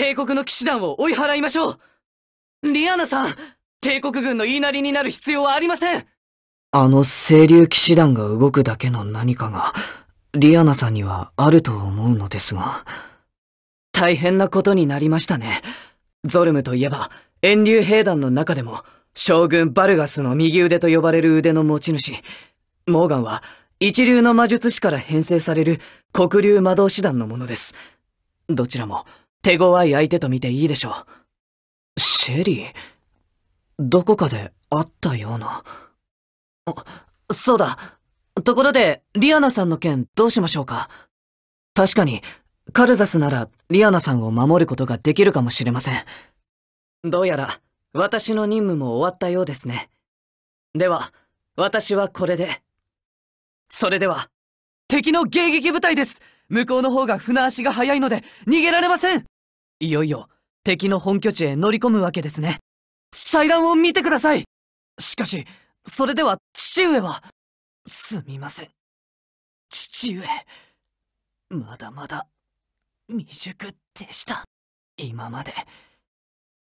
帝国の騎士団を追い払いましょうリアナさん帝国軍の言いなりになる必要はありませんあの清流騎士団が動くだけの何かが、リアナさんにはあると思うのですが、大変なことになりましたね。ゾルムといえば、遠流兵団の中でも、将軍バルガスの右腕と呼ばれる腕の持ち主、モーガンは一流の魔術師から編成される黒竜魔導士団のものです。どちらも手強い相手と見ていいでしょう。シェリー、どこかで会ったような。あ、そうだ。ところで、リアナさんの件どうしましょうか。確かに、カルザスならリアナさんを守ることができるかもしれません。どうやら、私の任務も終わったようですね。では、私はこれで。それでは、敵の迎撃部隊です向こうの方が船足が速いので逃げられませんいよいよ敵の本拠地へ乗り込むわけですね祭壇を見てくださいしかしそれでは父上はすみません父上まだまだ未熟でした今まで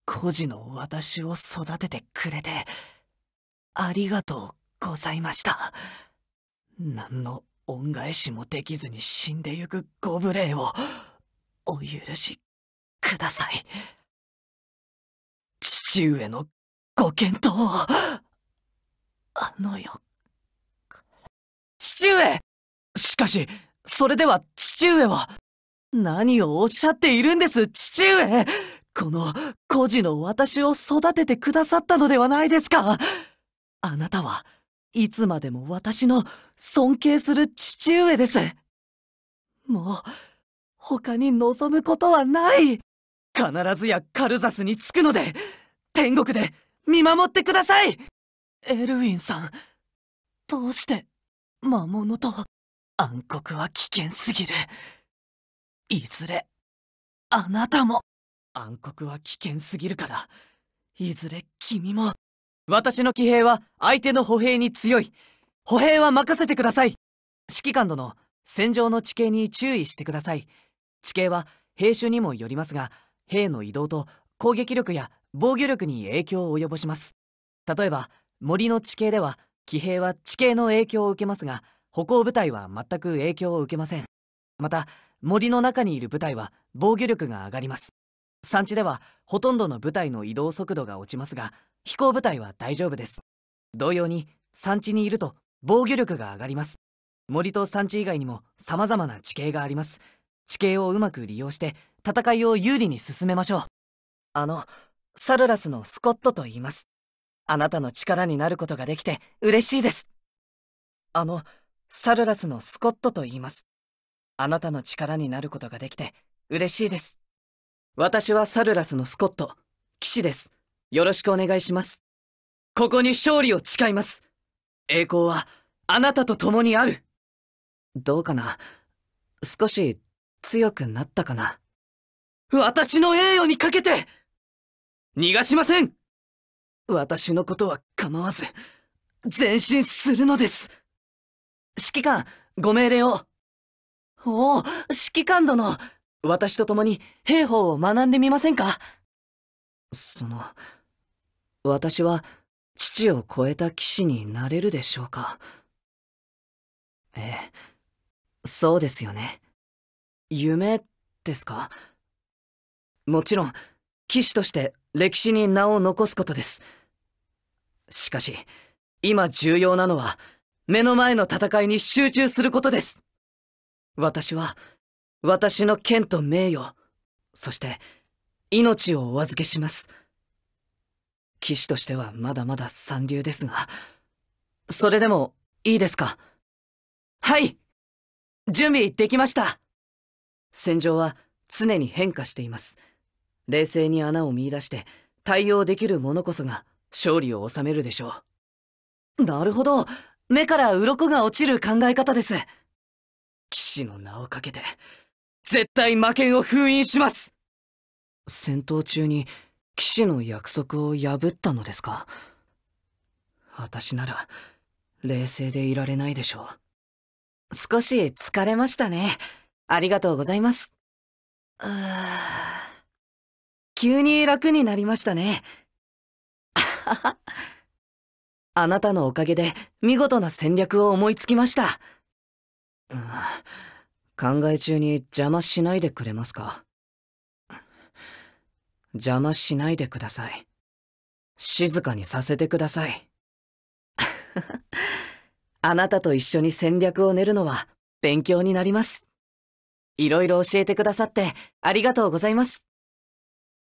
孤児の私を育ててくれてありがとうございました何の恩返しもできずに死んでゆくご無礼をお許しください父上のご検討をあのよ父上しかしそれでは父上は何をおっしゃっているんです父上この孤児の私を育ててくださったのではないですかあなたはいつまでも私の尊敬する父上です。もう、他に望むことはない必ずやカルザスに着くので、天国で見守ってくださいエルウィンさん、どうして、魔物と暗黒は危険すぎる。いずれ、あなたも。暗黒は危険すぎるから、いずれ君も。私の騎兵は相手の歩兵に強い。歩兵は任せてください。指揮官殿、戦場の地形に注意してください。地形は兵種にもよりますが、兵の移動と攻撃力や防御力に影響を及ぼします。例えば、森の地形では、騎兵は地形の影響を受けますが、歩行部隊は全く影響を受けません。また、森の中にいる部隊は防御力が上がります。山地ではほとんどの部隊の移動速度が落ちますが、飛行部隊は大丈夫です同様に山地にいると防御力が上がります森と山地以外にも様々な地形があります地形をうまく利用して戦いを有利に進めましょうあのサルラスのスコットと言いますあなたの力になることができて嬉しいですあのサルラスのスコットと言いますあなたの力になることができて嬉しいです私はサルラスのスコット騎士ですよろしくお願いします。ここに勝利を誓います。栄光は、あなたと共にある。どうかな少し、強くなったかな私の栄誉にかけて逃がしません私のことは構わず、前進するのです。指揮官、ご命令を。おお、指揮官殿、私と共に兵法を学んでみませんかその、私は父を超えた騎士になれるでしょうかええそうですよね夢ですかもちろん騎士として歴史に名を残すことですしかし今重要なのは目の前の戦いに集中することです私は私の剣と名誉そして命をお預けします。騎士としてはまだまだ三流ですが、それでもいいですかはい準備できました戦場は常に変化しています。冷静に穴を見出して対応できる者こそが勝利を収めるでしょう。なるほど。目から鱗が落ちる考え方です。騎士の名をかけて、絶対魔剣を封印します戦闘中に騎士の約束を破ったのですか私なら冷静でいられないでしょう少し疲れましたねありがとうございますうー急に楽になりましたね あなたのおかげで見事な戦略を思いつきました、うん、考え中に邪魔しないでくれますか邪魔しないでください。静かにさせてください。あなたと一緒に戦略を練るのは勉強になります。いろいろ教えてくださってありがとうございます。